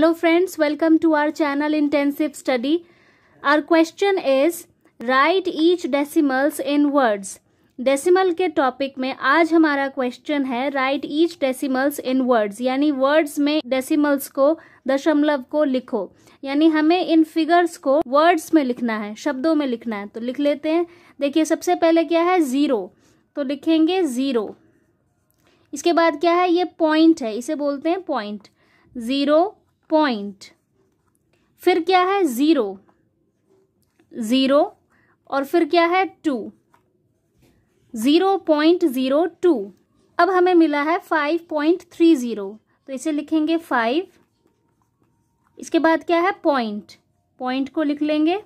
Hello friends welcome to our channel intensive study our question is write each decimals in words decimal के topic में आज हमारा question है write each decimals in words यानी words में decimals को दशमलव को लिखो यानी हमें इन फिगर्स को वर्ड्स में लिखना है शब्दों में लिखना है तो लिख लेते हैं देखिए सबसे पहले क्या है ज़ीरो तो लिखेंगे ज़ीरो इसके बाद क्या है ये पॉइंट है इसे बोलते हैं पॉइंट ज़ीरो पॉइंट फिर क्या है ज़ीरो ज़ीरो और फिर क्या है two zero point zero two अब हमें मिला है फाइव पॉइंट थ्री ज़ीरो तो इसे लिखेंगे फाइव इसके बाद क्या है पॉइंट पॉइंट को लिख लेंगे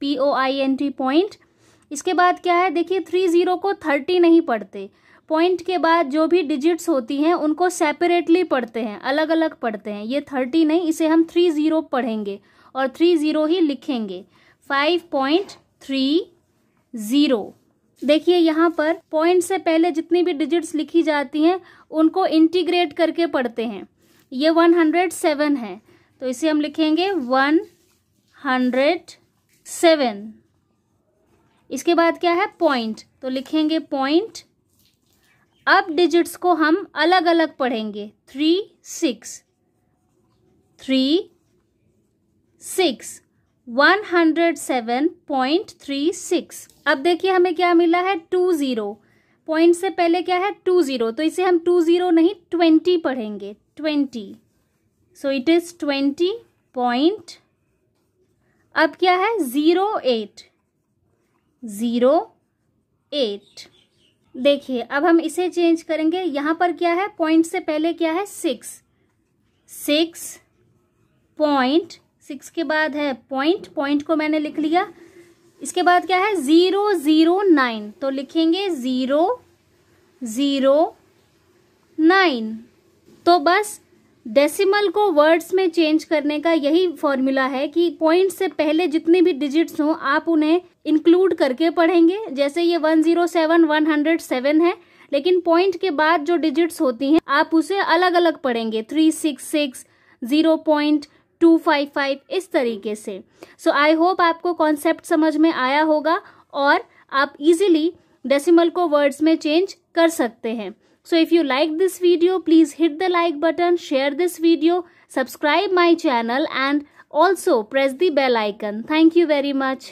P O I N T point इसके बाद क्या है देखिए थ्री ज़ीरो को थर्टी नहीं पढ़ते पॉइंट के बाद जो भी डिजिट्स होती हैं उनको सेपरेटली पढ़ते हैं अलग अलग पढ़ते हैं ये थर्टी नहीं इसे हम थ्री ज़ीरो पढ़ेंगे और थ्री ज़ीरो ही लिखेंगे फाइव पॉइंट थ्री ज़ीरो देखिए यहाँ पर पॉइंट से पहले जितनी भी डिजिट्स लिखी जाती हैं उनको इंटीग्रेट करके पढ़ते हैं ये वन हंड्रेड सेवन है तो इसे हम लिखेंगे वन हंड्रेड सेवन इसके बाद क्या है पॉइंट तो लिखेंगे पॉइंट अब डिजिट्स को हम अलग अलग पढ़ेंगे three six three six one hundred seven point three six अब देखिए हमें क्या मिला है टू ज़ीरो पॉइंट से पहले क्या है टू ज़ीरो तो इसे हम टू ज़ीरो नहीं ट्वेंटी पढ़ेंगे twenty so it is twenty point अब क्या है ज़ीरो एट ज़ीरो एट देखिए अब हम इसे चेंज करेंगे यहाँ पर क्या है पॉइंट से पहले क्या है सिक्स सिक्स पॉइंट सिक्स के बाद है पॉइंट पॉइंट को मैंने लिख लिया इसके बाद क्या है ज़ीरो ज़ीरो नाइन तो लिखेंगे ज़ीरो ज़ीरो नाइन तो बस डेसिमल को वर्ड्स में चेंज करने का यही फॉर्मूला है कि पॉइंट से पहले जितने भी डिजिट्स हों आप उन्हें इंक्लूड करके पढ़ेंगे जैसे ये one zero seven one hundred seven है लेकिन पॉइंट के बाद जो डिजिट्स होती हैं आप उसे अलग अलग पढ़ेंगे three six six zero point two five five इस तरीके से सो आई होप आपको कॉन्सेप्ट समझ में आया होगा और आप इजिली डेसिमल को वर्ड्स में चेंज कर सकते हैं So if you like this video, please hit the like button, share this video, subscribe my channel and also press the bell icon. Thank you very much.